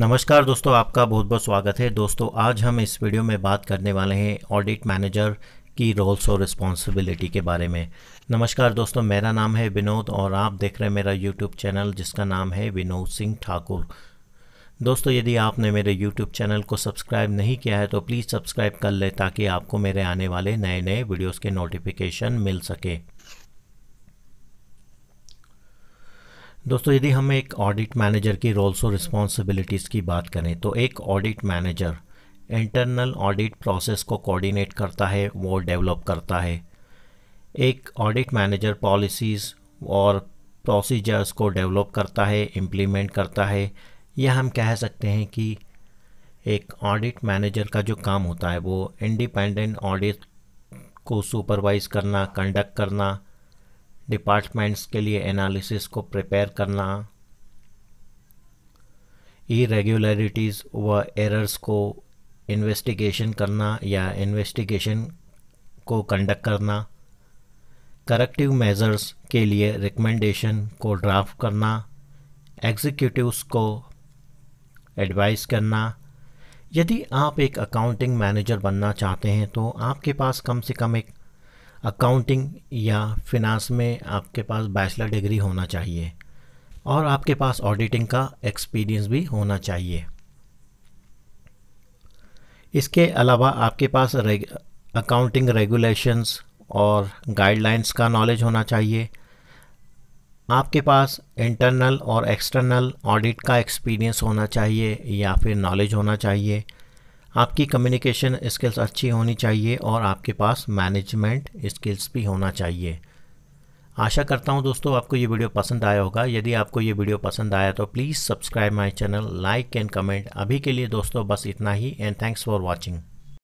नमस्कार दोस्तों आपका बहुत बहुत स्वागत है दोस्तों आज हम इस वीडियो में बात करने वाले हैं ऑडिट मैनेजर की रोल्स और रिस्पॉन्सिबिलिटी के बारे में नमस्कार दोस्तों मेरा नाम है विनोद और आप देख रहे हैं मेरा यूट्यूब चैनल जिसका नाम है विनोद सिंह ठाकुर दोस्तों यदि आपने मेरे यूट्यूब चैनल को सब्सक्राइब नहीं किया है तो प्लीज़ सब्सक्राइब कर लें ताकि आपको मेरे आने वाले नए नए वीडियोज़ के नोटिफिकेशन मिल सके दोस्तों यदि हम एक ऑडिट मैनेजर की रोल्स और रिस्पॉन्सिबिलिटीज़ की बात करें तो एक audit manager internal audit process को कोऑर्डिनेट करता है वो डेवलप करता है एक ऑडिट मैनेजर पॉलिसीज़ और प्रोसीजर्स को डेवलप करता है इम्प्लीमेंट करता है यह हम कह सकते हैं कि एक ऑडिट मैनेजर का जो काम होता है वो इंडिपेंडेंट ऑडिट को सुपरवाइज़ करना कंडक्ट करना डिपार्टमेंट्स के लिए एनालिसिस को प्रिपेयर करना रेगुलरिटीज़ व एरर्स को इन्वेस्टिगेशन करना या इन्वेस्टिगेशन को कंडक्ट करना करेक्टिव मेजर्स के लिए रिकमेंडेशन को ड्राफ्ट करना एग्जीक्यूटिवस को एडवाइस करना यदि आप एक अकाउंटिंग मैनेजर बनना चाहते हैं तो आपके पास कम से कम एक अकाउंटिंग या फिनांस में आपके पास बैचलर डिग्री होना चाहिए और आपके पास ऑडिटिंग का एक्सपीरियंस भी होना चाहिए इसके अलावा आपके पास अकाउंटिंग रेगुलेशंस और गाइडलाइंस का नॉलेज होना चाहिए आपके पास इंटरनल और एक्सटर्नल ऑडिट का एक्सपीरियंस होना चाहिए या फिर नॉलेज होना चाहिए आपकी कम्युनिकेशन स्किल्स अच्छी होनी चाहिए और आपके पास मैनेजमेंट स्किल्स भी होना चाहिए आशा करता हूं दोस्तों आपको ये वीडियो पसंद आया होगा यदि आपको ये वीडियो पसंद आया तो please subscribe my channel like and comment अभी के लिए दोस्तों बस इतना ही एंड थैंक्स फॉर वॉचिंग